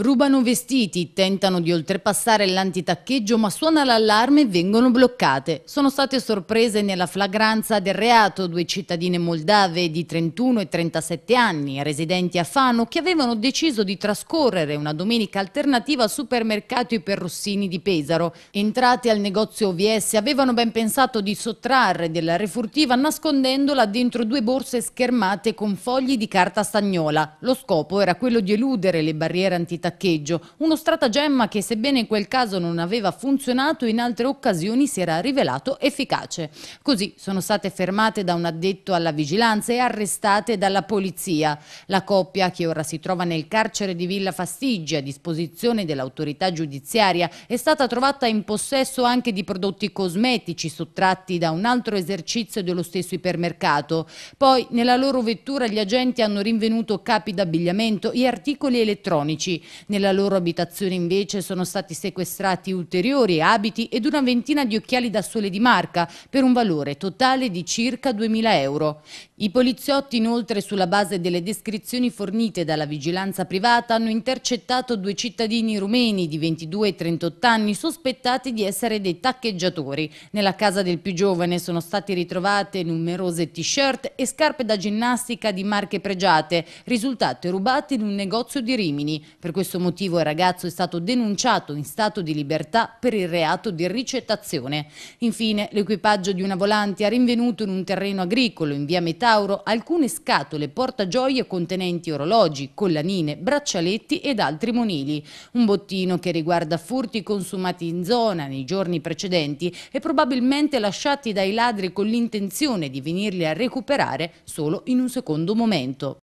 Rubano vestiti, tentano di oltrepassare l'antitaccheggio ma suona l'allarme e vengono bloccate. Sono state sorprese nella flagranza del reato due cittadine moldave di 31 e 37 anni, residenti a Fano, che avevano deciso di trascorrere una domenica alternativa al supermercato I Perrossini di Pesaro. Entrate al negozio OVS avevano ben pensato di sottrarre della refurtiva nascondendola dentro due borse schermate con fogli di carta stagnola. Lo scopo era quello di eludere le barriere antitaccheggio taccheggio, uno stratagemma che sebbene in quel caso non aveva funzionato in altre occasioni si era rivelato efficace. Così sono state fermate da un addetto alla vigilanza e arrestate dalla polizia. La coppia che ora si trova nel carcere di Villa Fastigi a disposizione dell'autorità giudiziaria è stata trovata in possesso anche di prodotti cosmetici sottratti da un altro esercizio dello stesso ipermercato. Poi nella loro vettura gli agenti hanno rinvenuto capi d'abbigliamento e articoli elettronici. Nella loro abitazione invece sono stati sequestrati ulteriori abiti ed una ventina di occhiali da sole di marca per un valore totale di circa 2.000 euro. I poliziotti inoltre sulla base delle descrizioni fornite dalla vigilanza privata hanno intercettato due cittadini rumeni di 22 e 38 anni sospettati di essere dei taccheggiatori. Nella casa del più giovane sono state ritrovate numerose t-shirt e scarpe da ginnastica di marche pregiate, risultate rubate in un negozio di Rimini. Per questo motivo il ragazzo è stato denunciato in stato di libertà per il reato di ricettazione. Infine, l'equipaggio di una volante ha rinvenuto in un terreno agricolo in via Metauro alcune scatole portagioie contenenti orologi, collanine, braccialetti ed altri monili. Un bottino che riguarda furti consumati in zona nei giorni precedenti e probabilmente lasciati dai ladri con l'intenzione di venirli a recuperare solo in un secondo momento.